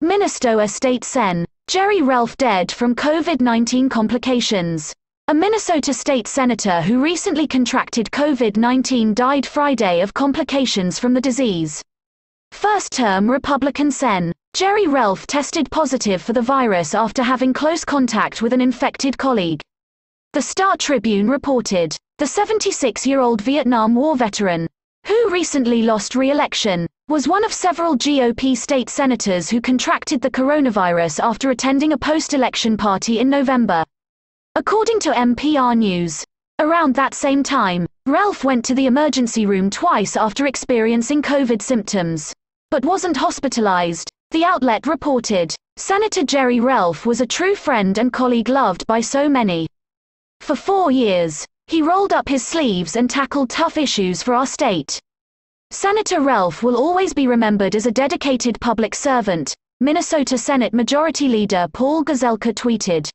Minister Estate Sen. Jerry Ralph dead from COVID-19 complications. A Minnesota state senator who recently contracted COVID-19 died Friday of complications from the disease. First-term Republican Sen. Jerry Ralph tested positive for the virus after having close contact with an infected colleague. The Star Tribune reported, the 76-year-old Vietnam War veteran, who recently lost re-election, was one of several GOP state senators who contracted the coronavirus after attending a post-election party in November. According to NPR News, around that same time, Ralph went to the emergency room twice after experiencing COVID symptoms, but wasn't hospitalized, the outlet reported. Senator Jerry Ralph was a true friend and colleague loved by so many. For four years, he rolled up his sleeves and tackled tough issues for our state. Senator Ralph will always be remembered as a dedicated public servant, Minnesota Senate Majority Leader Paul Gazelka tweeted.